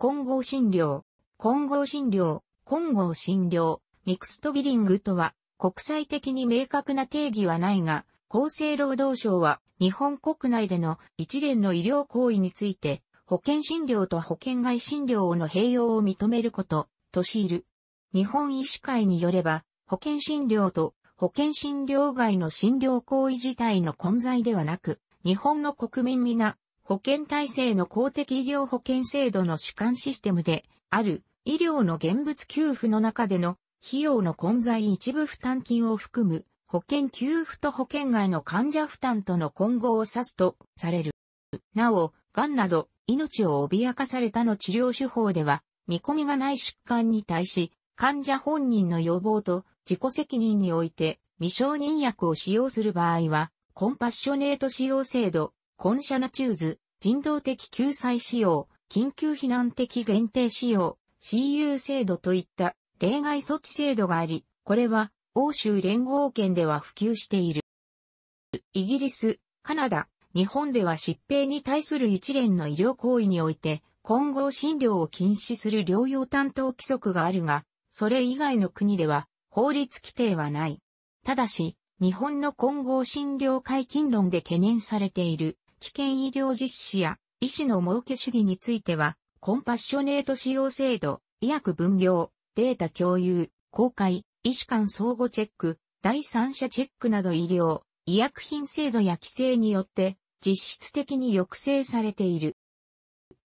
混合診療、混合診療、混合診療、ミクストビリングとは、国際的に明確な定義はないが、厚生労働省は日本国内での一連の医療行為について、保険診療と保険外診療の併用を認めること、としいる。日本医師会によれば、保険診療と保険診療外の診療行為自体の混在ではなく、日本の国民皆、保険体制の公的医療保険制度の主管システムである医療の現物給付の中での費用の混在一部負担金を含む保険給付と保険外の患者負担との混合を指すとされる。なお、癌など命を脅かされたの治療手法では見込みがない疾患に対し患者本人の要望と自己責任において未承認薬を使用する場合はコンパッショネート使用制度コンシャナチューズ、人道的救済使用、緊急避難的限定使用、CU 制度といった例外措置制度があり、これは欧州連合圏では普及している。イギリス、カナダ、日本では疾病に対する一連の医療行為において、混合診療を禁止する療養担当規則があるが、それ以外の国では法律規定はない。ただし、日本の混合診療解禁論で懸念されている危険医療実施や医師の儲け主義については、コンパッショネート使用制度、医薬分業、データ共有、公開、医師間相互チェック、第三者チェックなど医療、医薬品制度や規制によって実質的に抑制されている。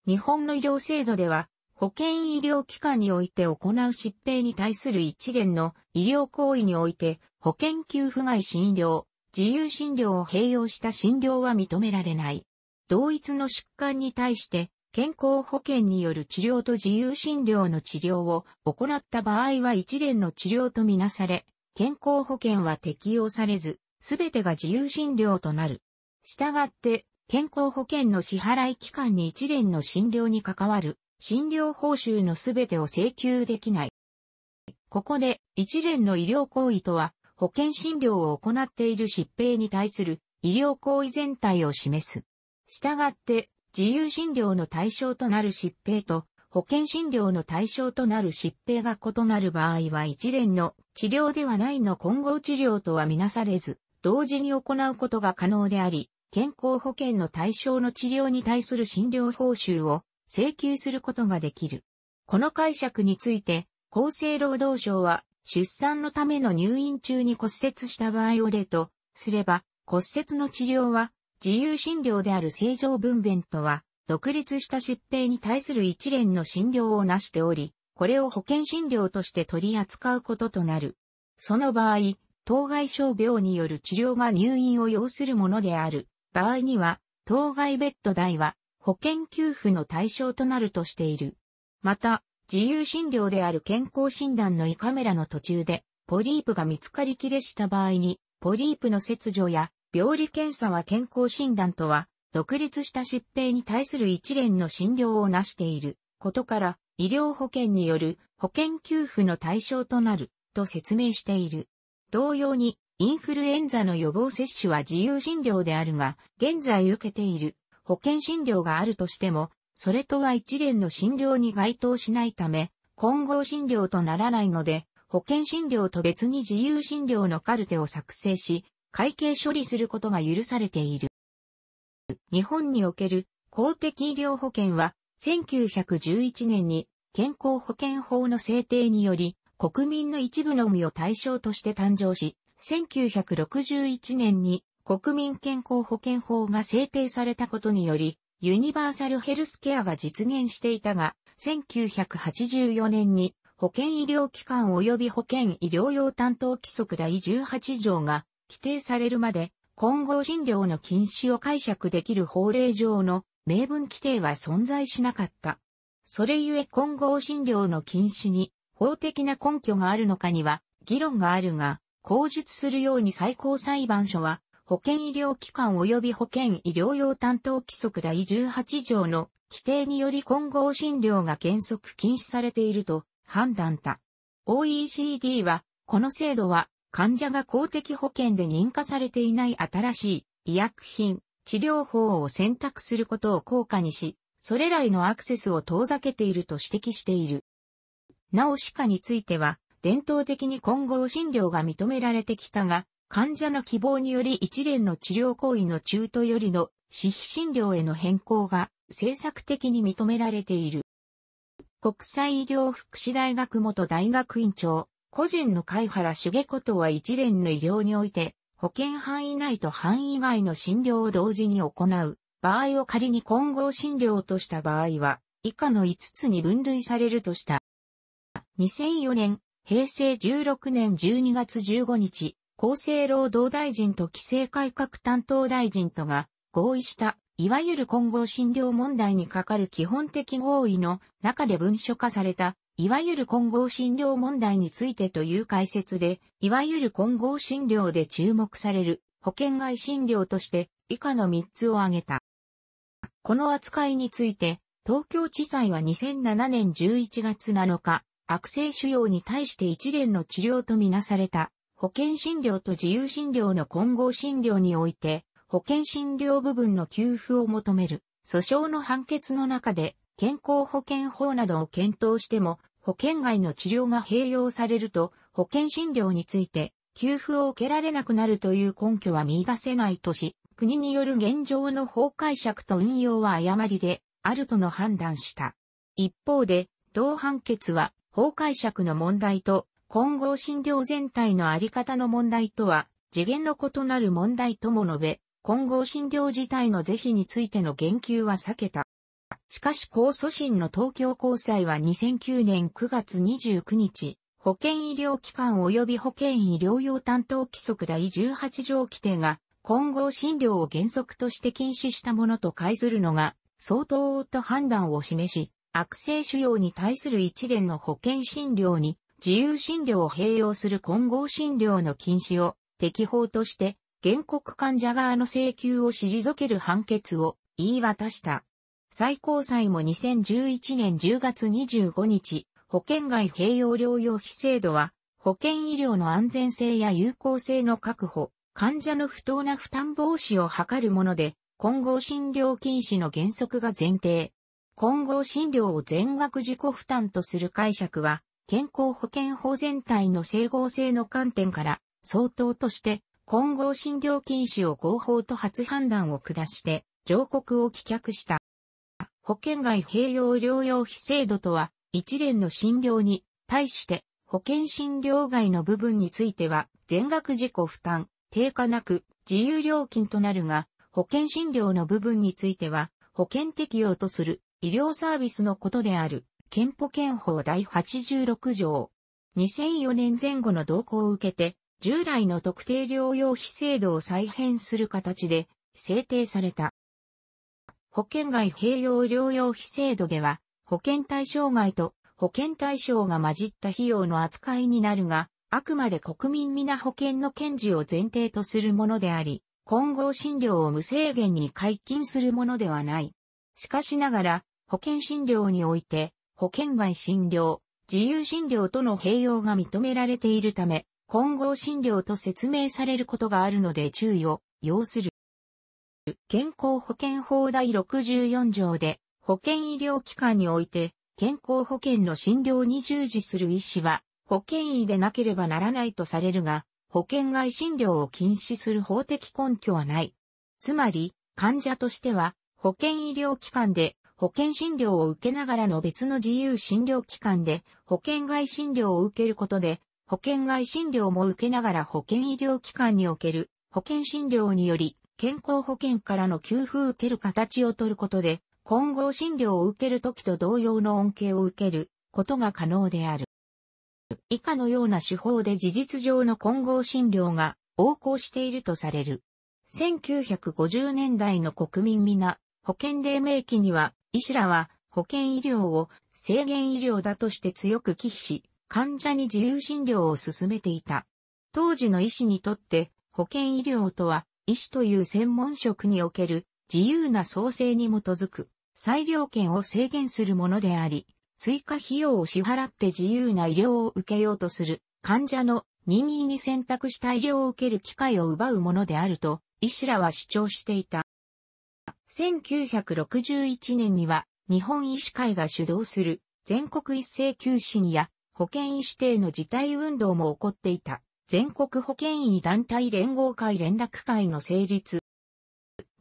日本の医療制度では、保健医療機関において行う疾病に対する一連の医療行為において、保険給付外診療、自由診療を併用した診療は認められない。同一の疾患に対して、健康保険による治療と自由診療の治療を行った場合は一連の治療とみなされ、健康保険は適用されず、すべてが自由診療となる。したがって、健康保険の支払い期間に一連の診療に関わる、診療報酬のすべてを請求できない。ここで、一連の医療行為とは、保険診療を行っている疾病に対する医療行為全体を示す。したがって、自由診療の対象となる疾病と保険診療の対象となる疾病が異なる場合は一連の治療ではないの混合治療とはみなされず、同時に行うことが可能であり、健康保険の対象の治療に対する診療報酬を請求することができる。この解釈について、厚生労働省は出産のための入院中に骨折した場合を例とすれば、骨折の治療は自由診療である正常分娩とは、独立した疾病に対する一連の診療をなしており、これを保険診療として取り扱うこととなる。その場合、当該症病による治療が入院を要するものである場合には、当該ベッド代は保険給付の対象となるとしている。また、自由診療である健康診断の胃カメラの途中で、ポリープが見つかりきれした場合に、ポリープの切除や、病理検査は健康診断とは、独立した疾病に対する一連の診療をなしていることから、医療保険による保険給付の対象となると説明している。同様に、インフルエンザの予防接種は自由診療であるが、現在受けている保険診療があるとしても、それとは一連の診療に該当しないため、混合診療とならないので、保険診療と別に自由診療のカルテを作成し、会計処理することが許されている。日本における公的医療保険は、1911年に健康保険法の制定により、国民の一部のみを対象として誕生し、1961年に国民健康保険法が制定されたことにより、ユニバーサルヘルスケアが実現していたが、1984年に保険医療機関及び保険医療用担当規則第18条が規定されるまで、混合診療の禁止を解釈できる法令上の明文規定は存在しなかった。それゆえ混合診療の禁止に法的な根拠があるのかには議論があるが、口述するように最高裁判所は保険医療機関及び保険医療用担当規則第18条の規定により混合診療が原則禁止されていると判断た。OECD は、この制度は患者が公的保険で認可されていない新しい医薬品、治療法を選択することを効果にし、それらへのアクセスを遠ざけていると指摘している。なお歯科については、伝統的に混合診療が認められてきたが、患者の希望により一連の治療行為の中途よりの私費診療への変更が政策的に認められている。国際医療福祉大学元大学院長、個人の貝原茂子とは一連の医療において、保険範囲内と範囲外の診療を同時に行う場合を仮に混合診療とした場合は、以下の5つに分類されるとした。2004年、平成16年12月15日、厚生労働大臣と規制改革担当大臣とが合意した、いわゆる混合診療問題にかかる基本的合意の中で文書化された、いわゆる混合診療問題についてという解説で、いわゆる混合診療で注目される保険外診療として以下の3つを挙げた。この扱いについて、東京地裁は2007年11月7日、悪性腫瘍に対して一連の治療とみなされた保険診療と自由診療の混合診療において、保険診療部分の給付を求める、訴訟の判決の中で、健康保険法などを検討しても、保険外の治療が併用されると、保険診療について、給付を受けられなくなるという根拠は見出せないとし、国による現状の法解釈と運用は誤りで、あるとの判断した。一方で、同判決は、法解釈の問題と混合診療全体のあり方の問題とは、次元の異なる問題とも述べ、混合診療自体の是非についての言及は避けた。しかし控訴審の東京高裁は2009年9月29日、保健医療機関及び保健医療用担当規則第18条規定が混合診療を原則として禁止したものと解するのが相当と判断を示し、悪性腫瘍に対する一連の保健診療に自由診療を併用する混合診療の禁止を適法として、原告患者側の請求を退ける判決を言い渡した。最高裁も2011年10月25日、保険外併用療養費制度は、保険医療の安全性や有効性の確保、患者の不当な負担防止を図るもので、混合診療禁止の原則が前提。混合診療を全額自己負担とする解釈は、健康保険法全体の整合性の観点から、相当として、混合診療禁止を合法と初判断を下して、上告を棄却した。保険外併用療養費制度とは、一連の診療に対して、保険診療外の部分については、全額自己負担、低下なく、自由料金となるが、保険診療の部分については、保険適用とする医療サービスのことである。憲法憲法第86条。2004年前後の動向を受けて、従来の特定療養費制度を再編する形で制定された。保険外併用療養費制度では、保険対象外と保険対象が混じった費用の扱いになるが、あくまで国民皆保険の検事を前提とするものであり、混合診療を無制限に解禁するものではない。しかしながら、保険診療において、保険外診療、自由診療との併用が認められているため、混合診療と説明されることがあるので注意を要する。健康保険法第64条で、保険医療機関において、健康保険の診療に従事する医師は、保険医でなければならないとされるが、保険外診療を禁止する法的根拠はない。つまり、患者としては、保険医療機関で保険診療を受けながらの別の自由診療機関で保険外診療を受けることで、保険外診療も受けながら保険医療機関における保険診療により健康保険からの給付受ける形をとることで、混合診療を受けるときと同様の恩恵を受けることが可能である。以下のような手法で事実上の混合診療が横行しているとされる。1950年代の国民皆保険黎明期には医師らは保険医療を制限医療だとして強く忌避し、患者に自由診療を進めていた。当時の医師にとって保険医療とは医師という専門職における自由な創生に基づく裁量権を制限するものであり、追加費用を支払って自由な医療を受けようとする患者の任意に選択した医療を受ける機会を奪うものであると医師らは主張していた。1961年には日本医師会が主導する全国一斉休止にや保健医師定の辞退運動も起こっていた全国保健医団体連合会連絡会の成立。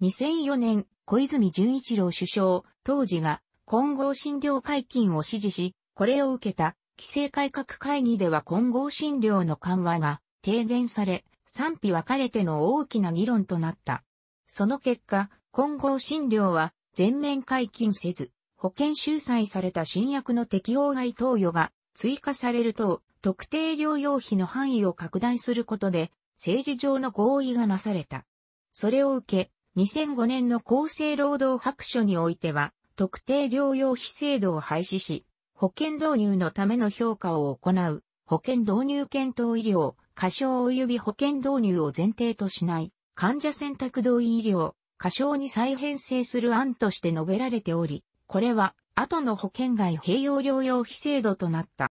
2004年、小泉純一郎首相、当時が混合診療解禁を支持し、これを受けた規制改革会議では混合診療の緩和が提言され、賛否分かれての大きな議論となった。その結果、混合診療は全面解禁せず、保険収載された新薬の適応外投与が追加されると、特定療養費の範囲を拡大することで、政治上の合意がなされた。それを受け、2005年の厚生労働白書においては、特定療養費制度を廃止し、保険導入のための評価を行う、保険導入検討医療、過小及び保険導入を前提としない、患者選択同意医療、過小に再編成する案として述べられており、これは後の保険外併用療養費制度となった。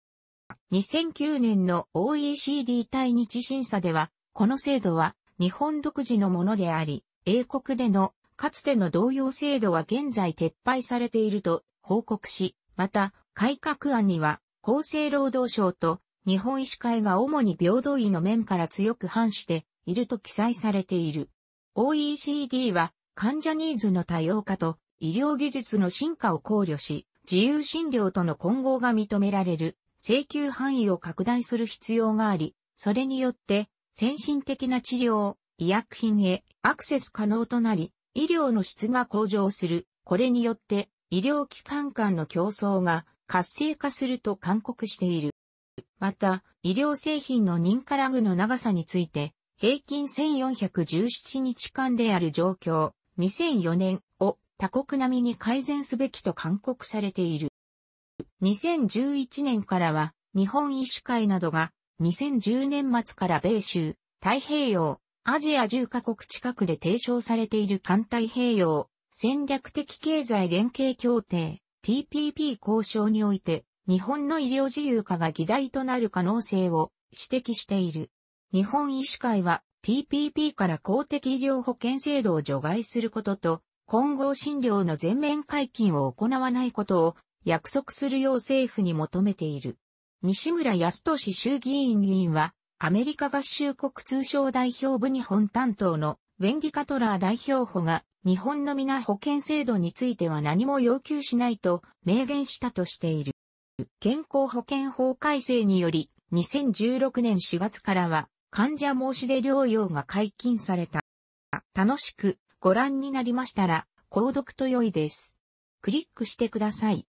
2009年の OECD 対日審査では、この制度は日本独自のものであり、英国でのかつての同様制度は現在撤廃されていると報告し、また改革案には厚生労働省と日本医師会が主に平等位の面から強く反していると記載されている。OECD は患者ニーズの多様化と医療技術の進化を考慮し、自由診療との混合が認められる請求範囲を拡大する必要があり、それによって先進的な治療、医薬品へアクセス可能となり、医療の質が向上する。これによって医療機関間の競争が活性化すると勧告している。また、医療製品の認可ラグの長さについて、平均1417日間である状況、2004年を他国並みに改善すべきと勧告されている。2011年からは日本医師会などが2010年末から米州、太平洋、アジア10カ国近くで提唱されている環太平洋戦略的経済連携協定 TPP 交渉において日本の医療自由化が議題となる可能性を指摘している。日本医師会は TPP から公的医療保険制度を除外することと、混合診療の全面解禁を行わないことを約束するよう政府に求めている。西村康俊衆議院議員は、アメリカ合衆国通商代表部日本担当のウェンディ・カトラー代表補が日本の皆保険制度については何も要求しないと明言したとしている。健康保険法改正により2016年4月からは患者申し出療養が解禁された。楽しくご覧になりましたら、購読と良いです。クリックしてください。